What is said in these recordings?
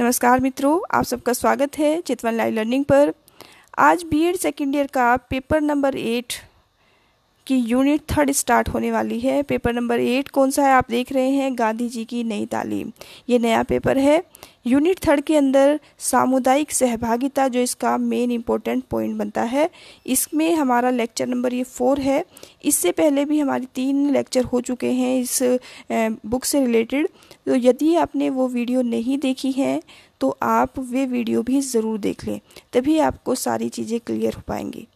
नमस्कार मित्रों आप सबका स्वागत है चितवन लाइव लर्निंग पर आज बीएड सेकेंड ईयर का पेपर नंबर एट की यूनिट थर्ड स्टार्ट होने वाली है पेपर नंबर एट कौन सा है आप देख रहे हैं गांधी जी की नई तालीम ये नया पेपर है यूनिट थर्ड के अंदर सामुदायिक सहभागिता जो इसका मेन इम्पोर्टेंट पॉइंट बनता है इसमें हमारा लेक्चर नंबर ये फोर है इससे पहले भी हमारे तीन लेक्चर हो चुके हैं इस बुक से रिलेटेड तो यदि आपने वो वीडियो नहीं देखी है तो आप वे वीडियो भी ज़रूर देख लें तभी आपको सारी चीज़ें क्लियर हो पाएंगी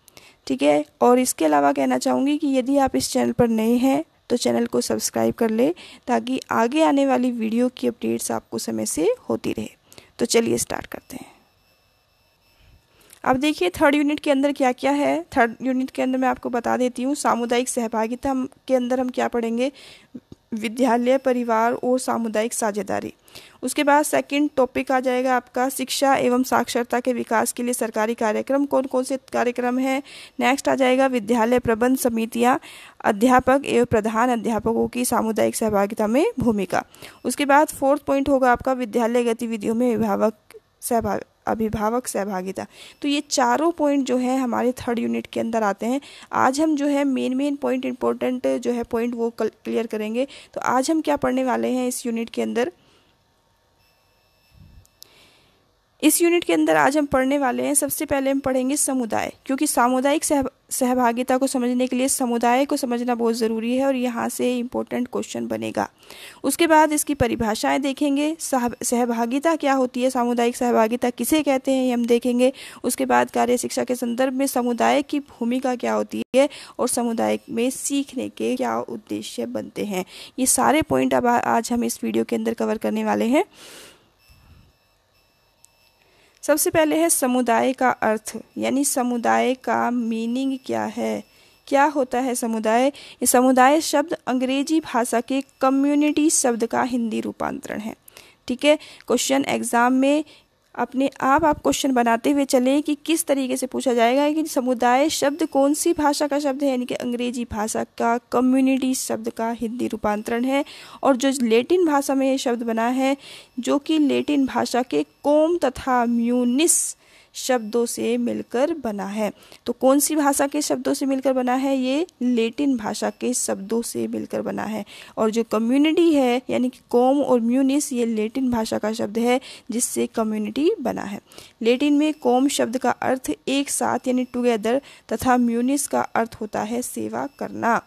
ठीक है और इसके अलावा कहना चाहूँगी कि यदि आप इस चैनल पर नए हैं तो चैनल को सब्सक्राइब कर ले ताकि आगे आने वाली वीडियो की अपडेट्स आपको समय से होती रहे तो चलिए स्टार्ट करते हैं अब देखिए थर्ड यूनिट के अंदर क्या क्या है थर्ड यूनिट के अंदर मैं आपको बता देती हूँ सामुदायिक सहभागिता के अंदर हम क्या पढ़ेंगे विद्यालय परिवार और सामुदायिक साझेदारी उसके बाद सेकंड टॉपिक आ जाएगा आपका शिक्षा एवं साक्षरता के विकास के लिए सरकारी कार्यक्रम कौन कौन से कार्यक्रम हैं नेक्स्ट आ जाएगा विद्यालय प्रबंध समितियां अध्यापक एवं प्रधान अध्यापकों की सामुदायिक सहभागिता में भूमिका उसके बाद फोर्थ पॉइंट होगा आपका विद्यालय गतिविधियों में अभिभावक सहभाग अभिभावक सहभागिता तो ये चारों पॉइंट जो है हमारे थर्ड यूनिट के अंदर आते हैं आज हम जो है मेन मेन पॉइंट इंपॉर्टेंट जो है पॉइंट वो क्लियर करेंगे तो आज हम क्या पढ़ने वाले हैं इस यूनिट के अंदर इस यूनिट के अंदर आज हम पढ़ने वाले हैं सबसे पहले हम पढ़ेंगे समुदाय क्योंकि सामुदायिक सह, सहभागिता को समझने के लिए समुदाय को समझना बहुत ज़रूरी है और यहाँ से इम्पोर्टेंट क्वेश्चन बनेगा उसके बाद इसकी परिभाषाएं देखेंगे सहभागिता क्या होती है सामुदायिक सहभागिता किसे कहते हैं हम देखेंगे उसके बाद कार्य शिक्षा के संदर्भ में समुदाय की भूमिका क्या होती है और समुदाय में सीखने के क्या उद्देश्य बनते हैं ये सारे पॉइंट अब आज हम इस वीडियो के अंदर कवर करने वाले हैं सबसे पहले है समुदाय का अर्थ यानी समुदाय का मीनिंग क्या है क्या होता है समुदाय ये समुदाय शब्द अंग्रेजी भाषा के कम्युनिटी शब्द का हिंदी रूपांतरण है ठीक है क्वेश्चन एग्जाम में अपने आप आप क्वेश्चन बनाते हुए चले कि किस तरीके से पूछा जाएगा कि समुदाय शब्द कौन सी भाषा का शब्द है यानी कि अंग्रेजी भाषा का कम्युनिटी शब्द का हिंदी रूपांतरण है और जो लेटिन भाषा में ये शब्द बना है जो कि लेटिन भाषा के कोम तथा म्यूनिस शब्दों से मिलकर बना है तो कौन सी भाषा के शब्दों से मिलकर बना है ये लेटिन भाषा के शब्दों से मिलकर बना है और जो कम्युनिटी है यानी कि कॉम और म्यूनिस ये लेटिन भाषा का शब्द है जिससे कम्युनिटी बना है लेटिन में कॉम शब्द का अर्थ एक साथ यानी टुगेदर तथा म्यूनिस का अर्थ होता है सेवा करना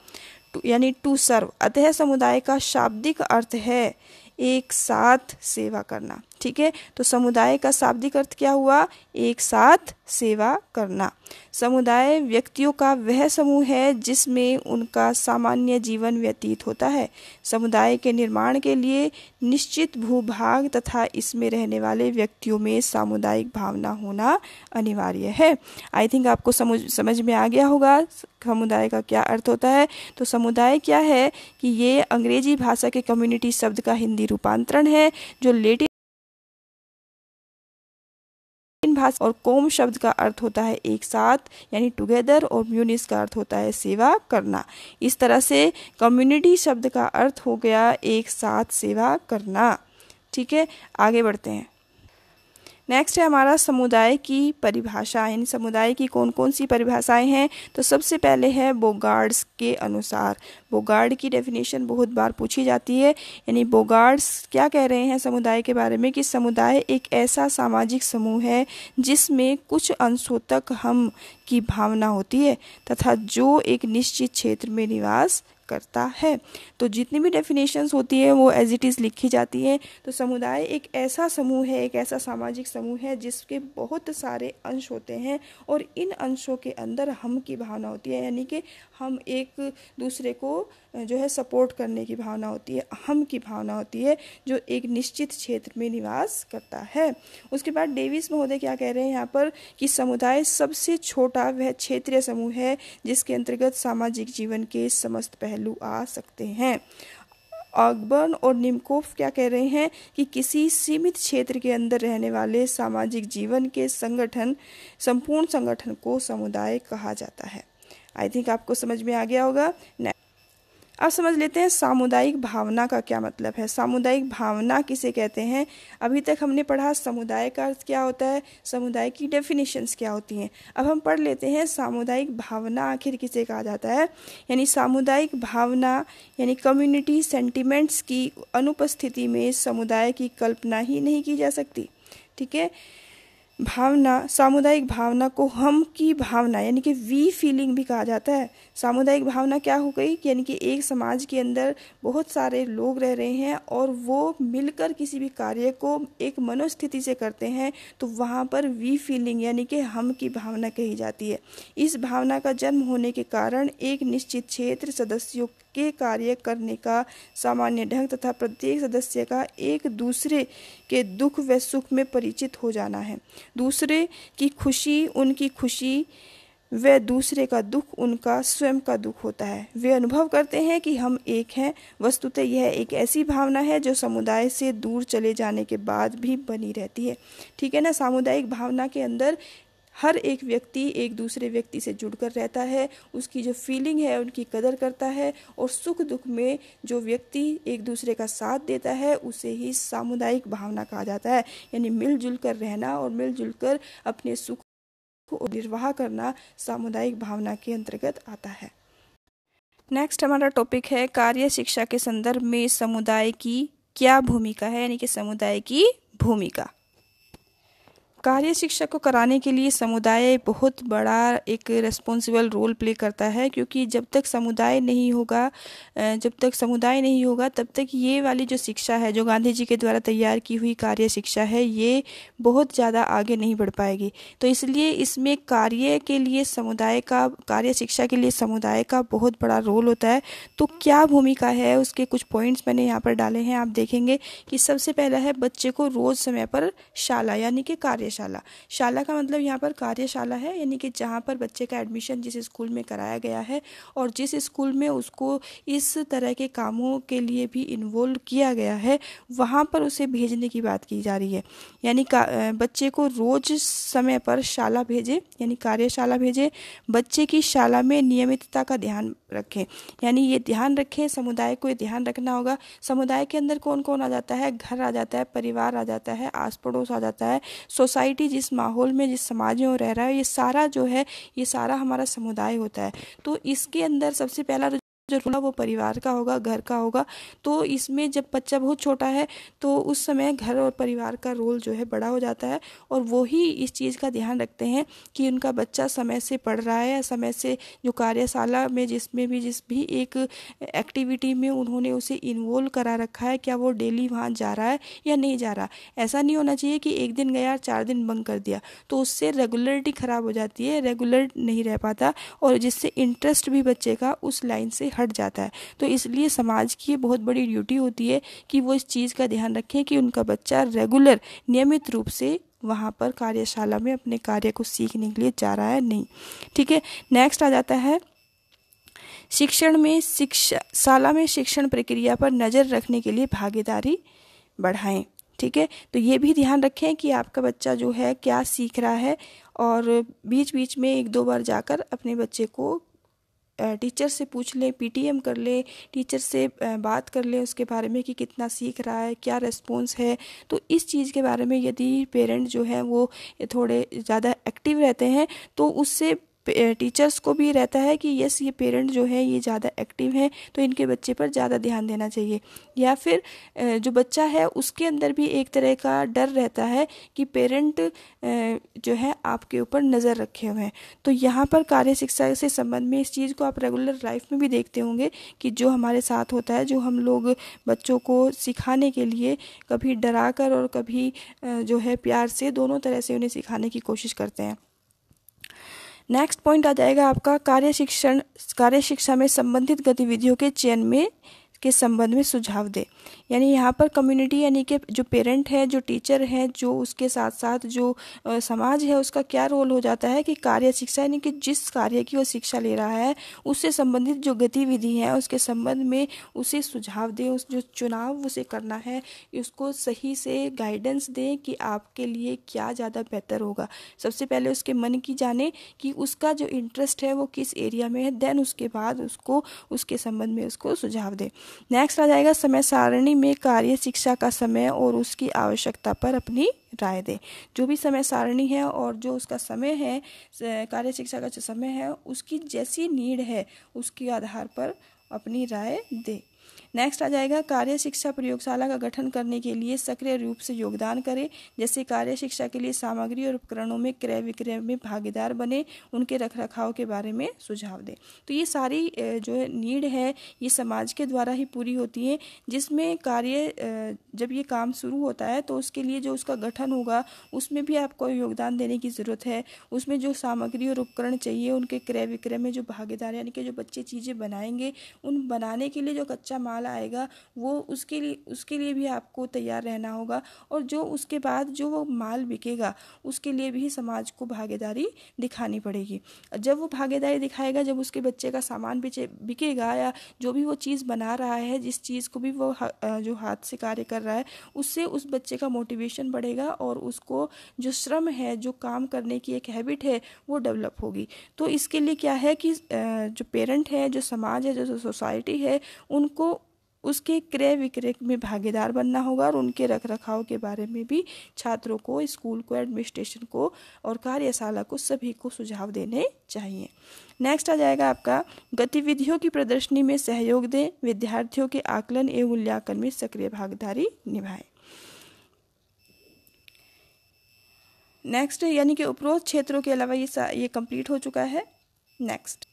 यानी टू सर्व अतः समुदाय का शाब्दिक अर्थ है एक साथ सेवा करना ठीक है तो समुदाय का शाब्दिक अर्थ क्या हुआ एक साथ सेवा करना समुदाय व्यक्तियों का वह समूह है जिसमें उनका सामान्य जीवन व्यतीत होता है समुदाय के निर्माण के लिए निश्चित भूभाग तथा इसमें रहने वाले व्यक्तियों में सामुदायिक भावना होना अनिवार्य है आई थिंक आपको समझ समझ में आ गया होगा समुदाय का क्या अर्थ होता है तो समुदाय क्या है कि ये अंग्रेजी भाषा के कम्युनिटी शब्द का हिंदी रूपांतरण है जो लेटिन भाषा और कोम शब्द का अर्थ होता है एक साथ यानी टुगेदर और म्यूनिस का अर्थ होता है सेवा करना इस तरह से कम्युनिटी शब्द का अर्थ हो गया एक साथ सेवा करना ठीक है आगे बढ़ते हैं नेक्स्ट है हमारा समुदाय की परिभाषा यानी समुदाय की कौन कौन सी परिभाषाएं हैं तो सबसे पहले है बोगार्ड्स के अनुसार बोगार्ड की डेफिनेशन बहुत बार पूछी जाती है यानी बोगार्ड्स क्या कह रहे हैं समुदाय के बारे में कि समुदाय एक ऐसा सामाजिक समूह है जिसमें कुछ अंशों तक हम की भावना होती है तथा जो एक निश्चित क्षेत्र में निवास करता है तो जितनी भी डेफिनेशंस होती है वो एज इट इज़ लिखी जाती है तो समुदाय एक ऐसा समूह है एक ऐसा सामाजिक समूह है जिसके बहुत सारे अंश होते हैं और इन अंशों के अंदर हम की भावना होती है यानी कि हम एक दूसरे को जो है सपोर्ट करने की भावना होती है अहम की भावना होती है जो एक निश्चित क्षेत्र में निवास करता है उसके बाद डेविस महोदय क्या कह रहे हैं यहाँ पर कि समुदाय सबसे छोटा वह क्षेत्रीय समूह है जिसके अंतर्गत सामाजिक जीवन के समस्त पहलू आ सकते हैं ऑगबर्न और निमकोफ क्या कह रहे हैं कि किसी सीमित क्षेत्र के अंदर रहने वाले सामाजिक जीवन के संगठन संपूर्ण संगठन को समुदाय कहा जाता है आई थिंक आपको समझ में आ गया होगा अब समझ लेते हैं सामुदायिक भावना का क्या मतलब है सामुदायिक भावना किसे कहते हैं अभी तक हमने पढ़ा समुदाय का अर्थ क्या होता है समुदाय की डेफिनेशंस क्या होती हैं अब हम पढ़ लेते हैं सामुदायिक भावना आखिर किसे कहा जाता है यानी सामुदायिक भावना यानी कम्युनिटी सेंटिमेंट्स की अनुपस्थिति में समुदाय की कल्पना ही नहीं की जा सकती ठीक है भावना सामुदायिक भावना को हम की भावना यानी कि वी फीलिंग भी कहा जाता है सामुदायिक भावना क्या हो गई यानी कि एक समाज के अंदर बहुत सारे लोग रह रहे हैं और वो मिलकर किसी भी कार्य को एक मनोस्थिति से करते हैं तो वहाँ पर वी फीलिंग यानी कि हम की भावना कही जाती है इस भावना का जन्म होने के कारण एक निश्चित क्षेत्र सदस्यों के कार्य करने का सामान्य ढंग तथा प्रत्येक सदस्य का एक दूसरे के दुख व सुख में परिचित हो जाना है दूसरे की खुशी उनकी खुशी वह दूसरे का दुख उनका स्वयं का दुख होता है वे अनुभव करते हैं कि हम एक हैं वस्तुतः यह एक ऐसी भावना है जो समुदाय से दूर चले जाने के बाद भी बनी रहती है ठीक है ना सामुदायिक भावना के अंदर हर एक व्यक्ति एक दूसरे व्यक्ति से जुड़कर रहता है उसकी जो फीलिंग है उनकी कदर करता है और सुख दुख में जो व्यक्ति एक दूसरे का साथ देता है उसे ही सामुदायिक भावना कहा जाता है यानी मिलजुल कर रहना और मिलजुल कर अपने सुख को निर्वाह करना सामुदायिक भावना के अंतर्गत आता है नेक्स्ट हमारा टॉपिक है कार्य शिक्षा के संदर्भ में समुदाय की क्या भूमिका है यानी कि समुदाय की भूमिका कार्य शिक्षा को कराने के लिए समुदाय बहुत बड़ा एक रेस्पॉन्सिबल रोल प्ले करता है क्योंकि जब तक समुदाय नहीं होगा जब तक समुदाय नहीं होगा तब तक ये वाली जो शिक्षा है जो गांधी जी के द्वारा तैयार की हुई कार्य शिक्षा है ये बहुत ज़्यादा आगे नहीं बढ़ पाएगी तो इसलिए इसमें कार्य के लिए समुदाय का कार्य शिक्षा के लिए समुदाय का बहुत बड़ा रोल होता है तो क्या भूमिका है उसके कुछ पॉइंट्स मैंने यहाँ पर डाले हैं आप देखेंगे कि सबसे पहला है बच्चे को रोज़ समय पर शाला यानी कि कार्य कार्यशाला शाला का मतलब यहाँ पर कार्यशाला है यानी कि जहाँ पर बच्चे का एडमिशन जिस स्कूल में कराया गया है और जिस स्कूल में उसको इस तरह के कामों के लिए भी इन्वॉल्व किया गया है वहाँ पर उसे भेजने की बात की जा रही है यानी बच्चे को रोज समय पर शाला भेजें यानी कार्यशाला भेजें बच्चे की शाला में नियमितता का ध्यान रखें यानी ये ध्यान रखें समुदाय को ये ध्यान रखना होगा समुदाय के अंदर कौन कौन आ जाता है घर आ जाता है परिवार आ जाता है आस पड़ोस आ जाता है सोसाइटी सोसाइटी जिस माहौल में जिस समाज में वो रह रहा है ये सारा जो है ये सारा हमारा समुदाय होता है तो इसके अंदर सबसे पहला जो होगा वो परिवार का होगा घर का होगा तो इसमें जब बच्चा बहुत छोटा है तो उस समय घर और परिवार का रोल जो है बड़ा हो जाता है और वो ही इस चीज़ का ध्यान रखते हैं कि उनका बच्चा समय से पढ़ रहा है या समय से जो कार्यशाला में जिसमें भी जिस भी एक एक्टिविटी में उन्होंने उसे इन्वॉल्व करा रखा है क्या वो डेली वहाँ जा रहा है या नहीं जा रहा ऐसा नहीं होना चाहिए कि एक दिन गया चार दिन बंक कर दिया तो उससे रेगुलरिटी ख़राब हो जाती है रेगुलर नहीं रह पाता और जिससे इंटरेस्ट भी बच्चे का उस लाइन से हट जाता है तो इसलिए समाज की ये बहुत बड़ी ड्यूटी होती है कि वो इस चीज़ का ध्यान रखें कि उनका बच्चा रेगुलर नियमित रूप से वहाँ पर कार्यशाला में अपने कार्य को सीखने के लिए जा रहा है नहीं ठीक है नेक्स्ट आ जाता है शिक्षण में शिक्षा शाला में शिक्षण प्रक्रिया पर नज़र रखने के लिए भागीदारी बढ़ाएं ठीक है तो ये भी ध्यान रखें कि आपका बच्चा जो है क्या सीख रहा है और बीच बीच में एक दो बार जाकर अपने बच्चे को टीचर से पूछ ले पीटीएम कर ले टीचर से बात कर ले उसके बारे में कि कितना सीख रहा है क्या रेस्पॉन्स है तो इस चीज़ के बारे में यदि पेरेंट जो है वो थोड़े ज़्यादा एक्टिव रहते हैं तो उससे टीचर्स को भी रहता है कि यस ये पेरेंट जो है ये ज़्यादा एक्टिव हैं तो इनके बच्चे पर ज़्यादा ध्यान देना चाहिए या फिर जो बच्चा है उसके अंदर भी एक तरह का डर रहता है कि पेरेंट जो है आपके ऊपर नज़र रखे हुए हैं तो यहाँ पर कार्य शिक्षा से संबंध में इस चीज़ को आप रेगुलर लाइफ में भी देखते होंगे कि जो हमारे साथ होता है जो हम लोग बच्चों को सिखाने के लिए कभी डरा कर और कभी जो है प्यार से दोनों तरह से उन्हें सिखाने की कोशिश करते हैं नेक्स्ट पॉइंट आ जाएगा आपका कार्य शिक्षण कार्य शिक्षा में संबंधित गतिविधियों के चयन में के संबंध में सुझाव दे यानी यहाँ पर कम्युनिटी यानी कि जो पेरेंट है जो टीचर है जो उसके साथ साथ जो समाज है उसका क्या रोल हो जाता है कि कार्य शिक्षा यानी कि जिस कार्य की वो शिक्षा ले रहा है उससे संबंधित जो गतिविधि है उसके संबंध में उसे सुझाव दें उस जो चुनाव उसे करना है उसको सही से गाइडेंस दें कि आपके लिए क्या ज़्यादा बेहतर होगा सबसे पहले उसके मन की जाने कि उसका जो इंटरेस्ट है वो किस एरिया में है देन उसके बाद उसको उसके संबंध में उसको सुझाव दें नेक्स्ट आ जाएगा समय सारणी में कार्य शिक्षा का समय और उसकी आवश्यकता पर अपनी राय दें जो भी समय सारणी है और जो उसका समय है कार्य शिक्षा का जो समय है उसकी जैसी नीड है उसके आधार पर अपनी राय दें नेक्स्ट आ जाएगा कार्य शिक्षा प्रयोगशाला का गठन करने के लिए सक्रिय रूप से योगदान करें जैसे कार्य शिक्षा के लिए सामग्री और उपकरणों में क्रय विक्रय में भागीदार बने उनके रखरखाव के बारे में सुझाव दें तो ये सारी जो नीड है ये समाज के द्वारा ही पूरी होती है जिसमें कार्य जब ये काम शुरू होता है तो उसके लिए जो उसका गठन होगा उसमें भी आपको योगदान देने की ज़रूरत है उसमें जो सामग्री और उपकरण चाहिए उनके क्रय विक्रय में जो भागीदार यानी कि जो बच्चे चीज़ें बनाएंगे उन बनाने के लिए जो कच्चा माल वाला आएगा वो उसके लिए उसके लिए भी आपको तैयार रहना होगा और जो उसके बाद जो वो माल बिकेगा उसके लिए भी समाज को भागीदारी दिखानी पड़ेगी जब वो भागीदारी दिखाएगा जब उसके बच्चे का सामान बिचे बिकेगा या जो भी वो चीज़ बना रहा है जिस चीज़ को भी वो हा, जो हाथ से कार्य कर रहा है उससे उस बच्चे का मोटिवेशन बढ़ेगा और उसको जो श्रम है जो काम करने की एक हैबिट है वो डेवलप होगी तो इसके लिए क्या है कि जो पेरेंट है जो समाज है जो सोसाइटी है उनको उसके क्रय विक्रय में भागीदार बनना होगा और उनके रख रखाव के बारे में भी छात्रों को स्कूल को एडमिनिस्ट्रेशन को और कार्यशाला को सभी को सुझाव देने चाहिए नेक्स्ट आ जाएगा आपका गतिविधियों की प्रदर्शनी में सहयोग दें विद्यार्थियों के आकलन एवं मूल्यांकन में सक्रिय भागीदारी निभाएं नेक्स्ट यानी कि उपरोक्त क्षेत्रों के अलावा ये ये कंप्लीट हो चुका है नेक्स्ट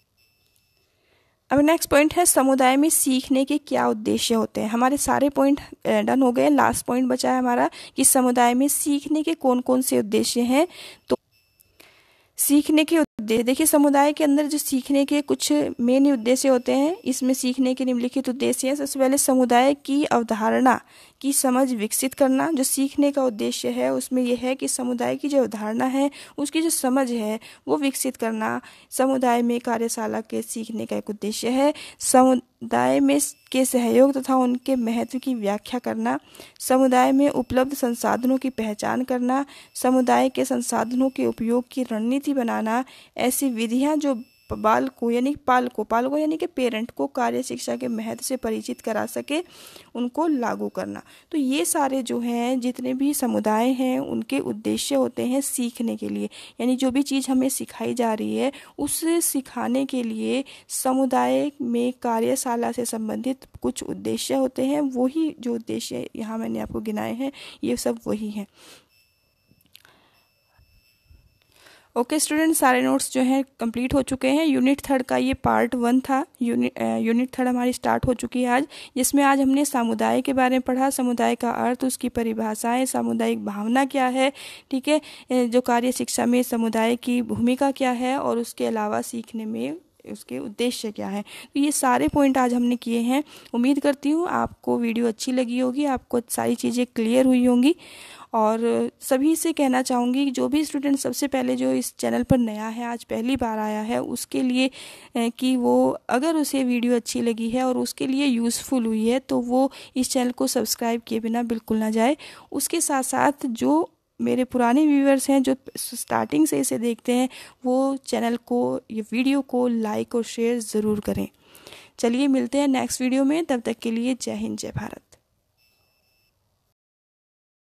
अब नेक्स्ट पॉइंट है समुदाय में सीखने के क्या उद्देश्य होते हैं हमारे सारे पॉइंट डन हो गए लास्ट पॉइंट बचा है हमारा कि समुदाय में सीखने के कौन कौन से उद्देश्य हैं तो सीखने के देखिए समुदाय के अंदर जो सीखने के कुछ मेन उद्देश्य होते हैं इसमें सीखने के निम्नलिखित उद्देश्य हैं सबसे पहले समुदाय की अवधारणा की समझ विकसित करना जो सीखने का उद्देश्य है उसमें यह है कि समुदाय की जो अवधारणा है उसकी जो समझ है वो विकसित करना समुदाय में कार्यशाला के सीखने का एक उद्देश्य है समुदाय में के सहयोग तथा उनके महत्व की व्याख्या करना समुदाय में उपलब्ध संसाधनों की पहचान करना समुदाय के संसाधनों के उपयोग की रणनीति बनाना ऐसी विधियां जो बाल को यानी पाल को पाल को यानी कि पेरेंट को कार्य शिक्षा के महत्व से परिचित करा सके उनको लागू करना तो ये सारे जो हैं जितने भी समुदाय हैं उनके उद्देश्य होते हैं सीखने के लिए यानी जो भी चीज़ हमें सिखाई जा रही है उसे सिखाने के लिए समुदाय में कार्यशाला से संबंधित कुछ उद्देश्य होते हैं वही जो उद्देश्य यहाँ मैंने आपको गिनाए हैं ये सब वही हैं ओके स्टूडेंट सारे नोट्स जो हैं कंप्लीट हो चुके हैं यूनिट थर्ड का ये पार्ट वन था यूनिट यूनिट थर्ड हमारी स्टार्ट हो चुकी है आज जिसमें आज हमने समुदाय के बारे में पढ़ा समुदाय का अर्थ उसकी परिभाषाएं सामुदायिक भावना क्या है ठीक है जो कार्य शिक्षा में समुदाय की भूमिका क्या है और उसके अलावा सीखने में उसके उद्देश्य क्या है तो ये सारे पॉइंट आज हमने किए हैं उम्मीद करती हूँ आपको वीडियो अच्छी लगी होगी आपको सारी चीज़ें क्लियर हुई होंगी और सभी से कहना चाहूँगी जो भी स्टूडेंट सबसे पहले जो इस चैनल पर नया है आज पहली बार आया है उसके लिए कि वो अगर उसे वीडियो अच्छी लगी है और उसके लिए यूज़फुल हुई है तो वो इस चैनल को सब्सक्राइब किए बिना बिल्कुल ना जाए उसके साथ साथ जो मेरे पुराने व्यूवर्स हैं जो स्टार्टिंग से इसे देखते हैं वो चैनल को ये वीडियो को लाइक और शेयर ज़रूर करें चलिए मिलते हैं नेक्स्ट वीडियो में तब तक के लिए जय हिंद जय भारत